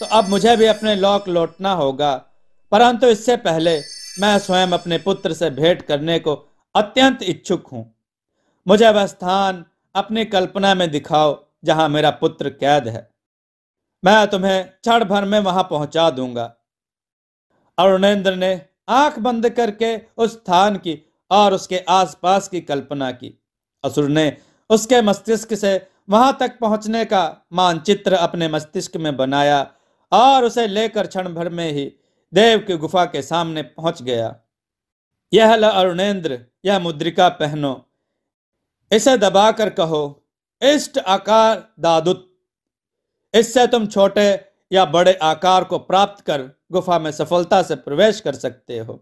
तो अब मुझे भी अपने लोक लौटना होगा परंतु इससे पहले मैं स्वयं अपने पुत्र से भेंट करने को अत्यंत इच्छुक हूं मुझे वह स्थान अपनी कल्पना में दिखाओ जहां मेरा पुत्र कैद है मैं तुम्हें क्षण भर में वहां पहुंचा दूंगा अरुणेंद्र ने आंख बंद करके उस स्थान की और उसके आसपास की कल्पना की असुर ने उसके मस्तिष्क से वहां तक पहुंचने का मानचित्र अपने मस्तिष्क में बनाया और उसे लेकर क्षण भर में ही देव की गुफा के सामने पहुंच गया यह ल अरुणेंद्र यह मुद्रिका पहनो इसे दबाकर कहो इष्ट आकार दादुत इससे तुम छोटे या बड़े आकार को प्राप्त कर गुफा में सफलता से प्रवेश कर सकते हो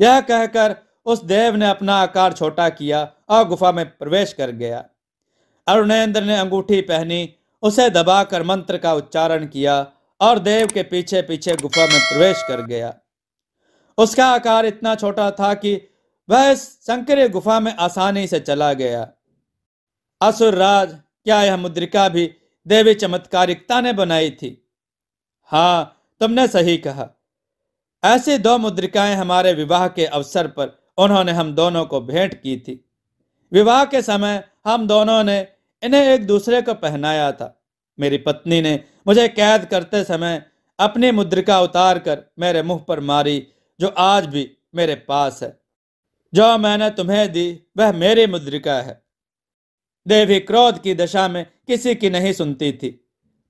यह कहकर उस देव ने अपना आकार छोटा किया और गुफा में प्रवेश कर गया अरुणेंद्र ने अंगूठी पहनी उसे दबाकर मंत्र का उच्चारण किया और देव के पीछे पीछे गुफा में प्रवेश कर गया उसका आकार इतना छोटा था कि वह संकरे गुफा में आसानी से चला गया असुर राज क्या यह मुद्रिका भी देवी चमत्कारिकता ने बनाई थी हाँ तुमने सही कहा ऐसी दो मुद्रिकाएं हमारे विवाह के अवसर पर उन्होंने हम दोनों को भेंट की थी विवाह के समय हम दोनों ने इन्हें एक दूसरे को पहनाया था मेरी पत्नी ने मुझे कैद करते समय अपनी मुद्रिका उतार कर मेरे मुंह पर मारी जो आज भी मेरे पास है जो मैंने तुम्हें दी वह मेरी मुद्रिका है देवी क्रोध की दशा में किसी की नहीं सुनती थी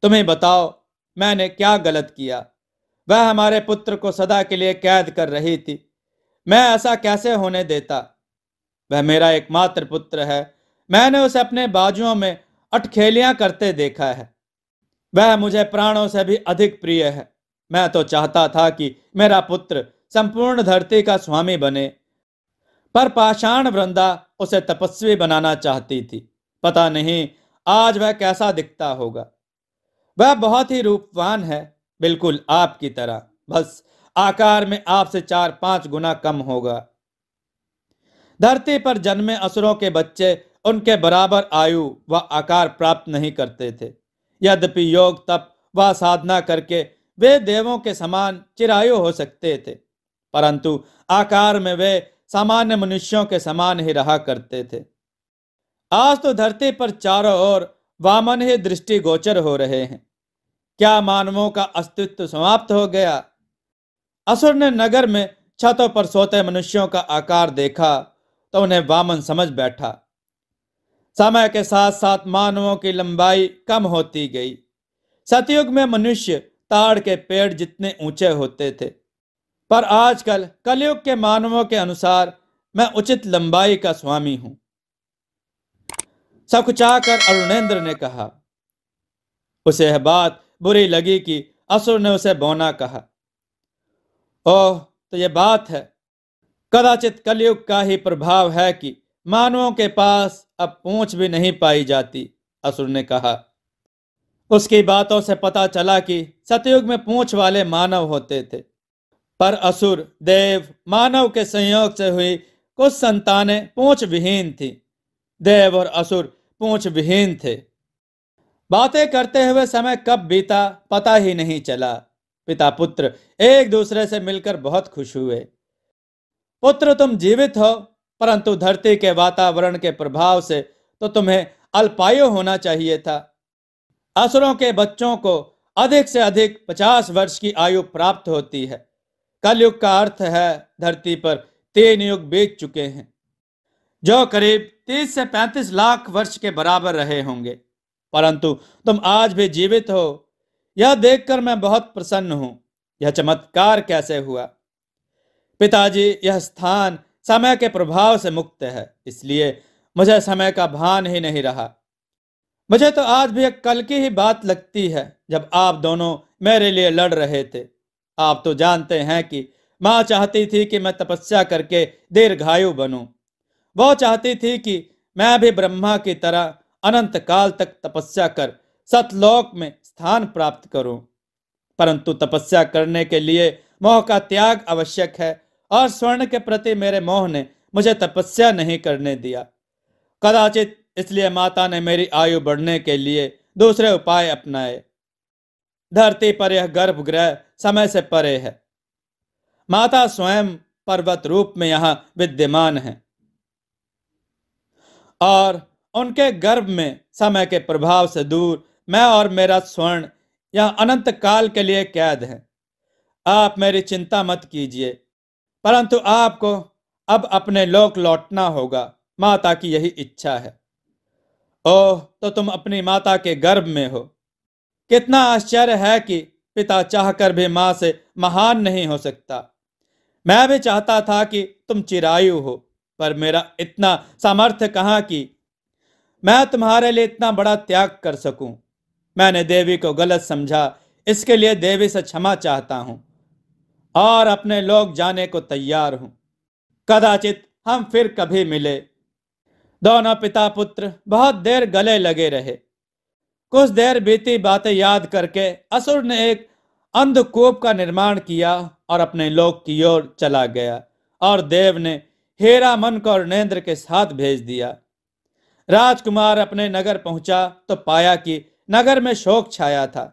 तुम्हें बताओ मैंने क्या गलत किया वह हमारे पुत्र को सदा के लिए कैद कर रही थी मैं ऐसा कैसे होने देता वह मेरा एकमात्र पुत्र है मैंने उसे अपने बाजुओं में अटखेलियां करते देखा है वह मुझे प्राणों से भी अधिक प्रिय है मैं तो चाहता था कि मेरा पुत्र संपूर्ण धरती का स्वामी बने पर पाषाण वृंदा उसे तपस्वी बनाना चाहती थी पता नहीं आज वह कैसा दिखता होगा वह बहुत ही रूपवान है बिल्कुल आपकी तरह बस आकार में आपसे चार पांच गुना कम होगा धरती पर जन्मे असुरों के बच्चे उनके बराबर आयु व आकार प्राप्त नहीं करते थे यद्यपि योग तप व साधना करके वे देवों के समान चिरायु हो सकते थे परंतु आकार में वे सामान्य मनुष्यों के समान ही रहा करते थे आज तो धरती पर चारों ओर वामन ही दृष्टि गोचर हो रहे हैं क्या मानवों का अस्तित्व समाप्त हो गया असुर ने नगर में छतों पर सोते मनुष्यों का आकार देखा तो उन्हें वामन समझ बैठा समय के साथ साथ मानवों की लंबाई कम होती गई सतयुग में मनुष्य ताड़ के पेड़ जितने ऊंचे होते थे पर आजकल कलयुग के मानवों के अनुसार मैं उचित लंबाई का स्वामी हूं सकुचाकर अरुणेंद्र ने कहा उसे यह बात बुरी लगी कि असुर ने उसे बोना कहा ओह तो यह बात है कदाचित कलयुग का ही प्रभाव है कि मानवों के पास अब पूछ भी नहीं पाई जाती असुर ने कहा उसकी बातों से पता चला कि सतयुग में पूछ वाले मानव होते थे पर असुर देव मानव के संयोग से हुई कुछ संतानें पूछ विहीन थी देव और असुर पूछ विहीन थे बातें करते हुए समय कब बीता पता ही नहीं चला पिता पुत्र एक दूसरे से मिलकर बहुत खुश हुए पुत्र तुम जीवित हो परंतु धरती के वातावरण के प्रभाव से तो तुम्हें अल्पायु होना चाहिए था असुरों के बच्चों को अधिक से अधिक पचास वर्ष की आयु प्राप्त होती है कलयुग का अर्थ है धरती पर तीन युग बीत चुके हैं जो करीब तीस से पैंतीस लाख वर्ष के बराबर रहे होंगे परंतु तुम आज भी जीवित हो यह देखकर मैं बहुत प्रसन्न हूं यह चमत्कार कैसे हुआ पिताजी यह स्थान समय के प्रभाव से मुक्त है इसलिए मुझे समय का भान ही नहीं रहा मुझे तो आज भी एक कल की ही बात लगती है जब आप दोनों मेरे लिए लड़ रहे थे आप तो जानते हैं कि माँ चाहती थी कि मैं तपस्या करके दीर्घायु बनूं। वो चाहती थी कि मैं भी ब्रह्मा की तरह अनंत काल तक तपस्या कर सतलोक में स्थान प्राप्त करूं। परंतु तपस्या करने के लिए मोह का त्याग आवश्यक है और स्वर्ण के प्रति मेरे मोह ने मुझे तपस्या नहीं करने दिया कदाचित इसलिए माता ने मेरी आयु बढ़ने के लिए दूसरे उपाय अपनाए धरती पर यह गर्भगृह समय से परे है माता स्वयं पर्वत रूप में यहां विद्यमान है और उनके गर्भ में समय के प्रभाव से दूर मैं और मेरा स्वर्ण यह अनंत काल के लिए कैद है आप मेरी चिंता मत कीजिए परंतु आपको अब अपने लोक लौटना होगा माता की यही इच्छा है ओह तो तुम अपनी माता के गर्भ में हो कितना आश्चर्य है कि पिता चाहकर भी माँ से महान नहीं हो सकता मैं भी चाहता था कि तुम चिरायु हो पर मेरा इतना सामर्थ्य कहाँ कि मैं तुम्हारे लिए इतना बड़ा त्याग कर सकूं मैंने देवी को गलत समझा इसके लिए देवी से क्षमा चाहता हूं और अपने लोग जाने को तैयार हूं कदाचित हम फिर कभी मिले दोनों पिता पुत्र बहुत देर गले लगे रहे कुछ देर बीती बातें याद करके असुर ने एक अंधकूप का निर्माण किया और अपने लोग की ओर चला गया और देव ने हेरा मन को और के साथ भेज दिया राजकुमार अपने नगर पहुंचा तो पाया कि नगर में शोक छाया था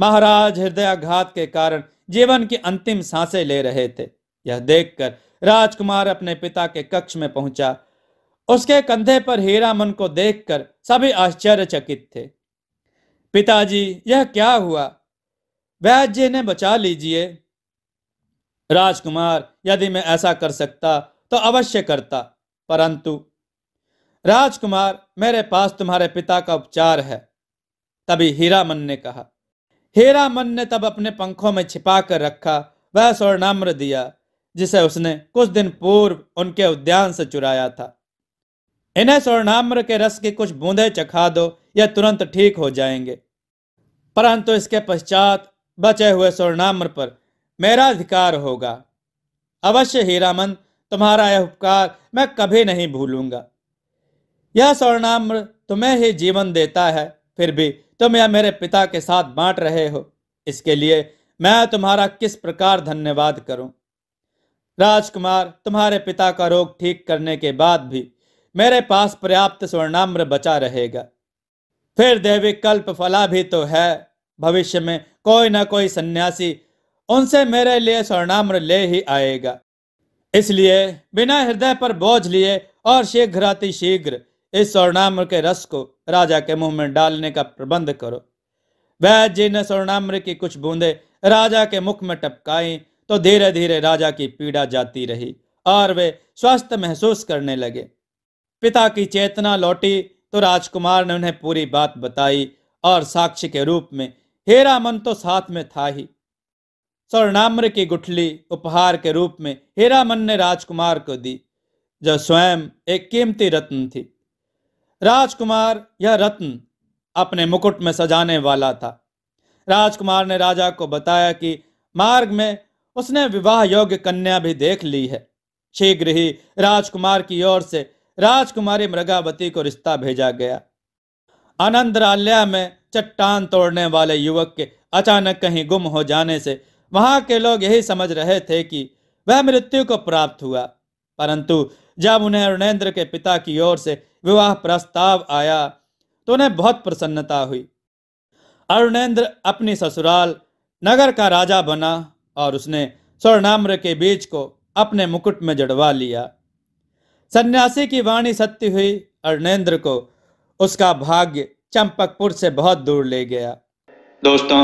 महाराज हृदयाघात के कारण जीवन की अंतिम सांसें ले रहे थे यह देखकर राजकुमार अपने पिता के कक्ष में पहुंचा उसके कंधे पर हीरा मन को देखकर सभी आश्चर्यचकित थे पिताजी यह क्या हुआ वैद्य ने बचा लीजिए राजकुमार यदि मैं ऐसा कर सकता तो अवश्य करता परंतु राजकुमार मेरे पास तुम्हारे पिता का उपचार है तभी हीरामन ने कहा हेरा मन ने तब अपने पंखों में छिपा कर रखा वह स्वर्णाम्र दिया जिसे उसने कुछ दिन पूर्व उनके उद्यान से चुराया था इन्हें स्वर्णाम्र के रस की कुछ बूंदे चखा दो यह तुरंत ठीक हो जाएंगे परंतु इसके पश्चात बचे हुए स्वर्णाम्र पर मेरा अधिकार होगा अवश्य हीरामन तुम्हारा यह उपकार मैं कभी नहीं भूलूंगा यह स्वर्णाम्र तुम्हें ही जीवन देता है फिर भी तुम यह मेरे पिता के साथ बांट रहे हो इसके लिए मैं तुम्हारा किस प्रकार धन्यवाद करूं राजकुमार तुम्हारे पिता का रोग ठीक करने के बाद भी मेरे पास पर्याप्त स्वर्णाम्र बचा रहेगा फिर देवी कल्प फला भी तो है भविष्य में कोई ना कोई सन्यासी उनसे मेरे लिए स्वर्णाम्र ले ही आएगा इसलिए बिना हृदय पर बोझ लिए और शीघ्राति शीघ्र इस स्वर्णाम्र के रस को राजा के मुंह में डालने का प्रबंध करो वह जी ने स्वर्णाम्र की कुछ बूंदे राजा के मुख में टपकाई तो धीरे धीरे राजा की पीड़ा जाती रही और वे स्वस्थ महसूस करने लगे पिता की चेतना लौटी तो राजकुमार ने उन्हें पूरी बात बताई और साक्षी के रूप में हेरा मन तो साथ में था ही स्वर्णाम्र की गुठली उपहार के रूप में हेरा मन ने राजकुमार को दी जो स्वयं एक कीमती रत्न थी राजकुमार यह रत्न अपने मुकुट में सजाने वाला था राजकुमार ने राजा को बताया कि मार्ग में उसने विवाह योग्य कन्या भी देख ली है शीघ्र ही राजकुमार की ओर से राजकुमारी मृगावती को रिश्ता भेजा गया आनंदराल्या में चट्टान तोड़ने वाले युवक के अचानक कहीं गुम हो जाने से वहां के लोग यही समझ रहे थे कि वह मृत्यु को प्राप्त हुआ परंतु जब उन्हें अरुणेंद्र के पिता की ओर से विवाह प्रस्ताव आया तो उन्हें बहुत प्रसन्नता हुई अरुणेंद्र अपनी ससुराल नगर का राजा बना और उसने स्वर्णाम्र के बीज को अपने मुकुट में जड़वा लिया सन्यासी की वाणी सत्य हुई अरुणेंद्र को उसका भाग्य चंपकपुर से बहुत दूर ले गया दोस्तों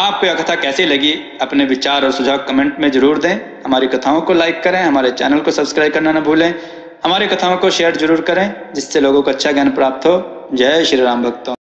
आपको यह कथा कैसी लगी अपने विचार और सुझाव कमेंट में जरूर दें हमारी कथाओं को लाइक करें हमारे चैनल को सब्सक्राइब करना ना भूलें हमारी कथाओं को शेयर जरूर करें जिससे लोगों को अच्छा ज्ञान प्राप्त हो जय श्री राम भक्तों